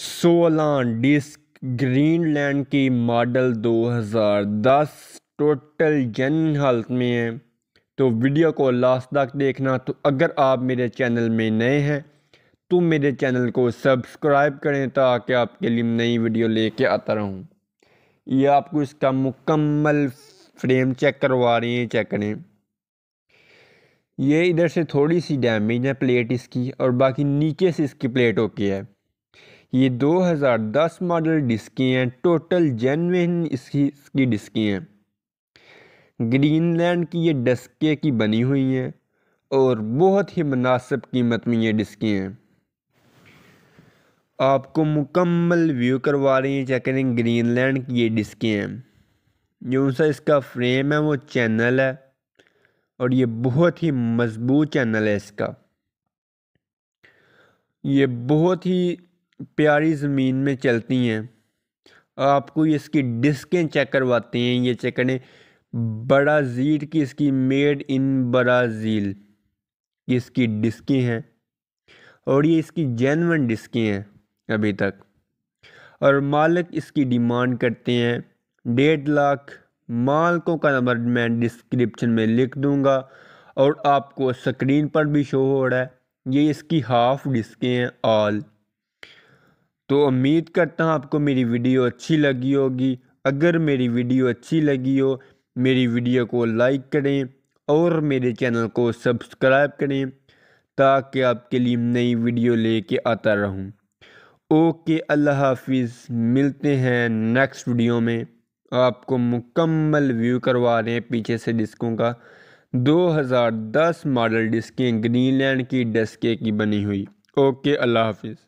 Solan disc Greenland की model 2010 total जन हालत में है तो वीडियो को लास्ट तक देखना तो अगर आप मेरे चैनल में नए हैं तो मेरे चैनल को सब्सक्राइब करें ताकि आपके लिए नई वीडियो लेके आता रहूं ये आपको इसका मुकम्मल फ्रेम चेक करवा रही हैं चेक करें ये इधर से थोड़ी सी डैमेज है प्लेट इसकी और बाकी नीचे से इसकी प्लेट ओके है ये 2010 मॉडल डिस्की हैं टोटल जेनविन इसकी इसकी डिस्की हैं ग्रीनलैंड की ये डस्के की बनी हुई हैं और बहुत ही मुनासिब कीमत में ये डिस्कें हैं आपको मुकम्मल व्यू करवा रही हैं चेक करें ग्रीनलैंड की ये डिस्कें हैं जो सा इसका फ्रेम है वो चैनल है और ये बहुत ही मजबूत चैनल है इसका ये बहुत ही प्यारी ज़मीन में चलती हैं आपको इसकी डिस्कें चेक करवाते हैं ये चेक करें ब्राज़ील की इसकी मेड इन ब्राज़ील इसकी डिस्कें हैं और ये इसकी जेनवन डिस्कें हैं अभी तक और मालिक इसकी डिमांड करते हैं डेढ़ लाख मालकों का नंबर मैं डिस्क्रिप्शन में लिख दूंगा और आपको स्क्रीन पर भी शो हो रहा है ये इसकी हाफ डिस्कें हैं ऑल तो उम्मीद करता हूँ आपको मेरी वीडियो अच्छी लगी होगी अगर मेरी वीडियो अच्छी लगी हो मेरी वीडियो को लाइक करें और मेरे चैनल को सब्सक्राइब करें ताकि आपके लिए नई वीडियो लेके आता रहूं। ओके अल्लाह हाफिज़ मिलते हैं नेक्स्ट वीडियो में आपको मुकम्मल व्यू करवा रहे हैं पीछे से डिस्कों का 2010 मॉडल डिस्कें ग्रीनलैंड की डस्के की बनी हुई ओके अल्लाह हाफिज़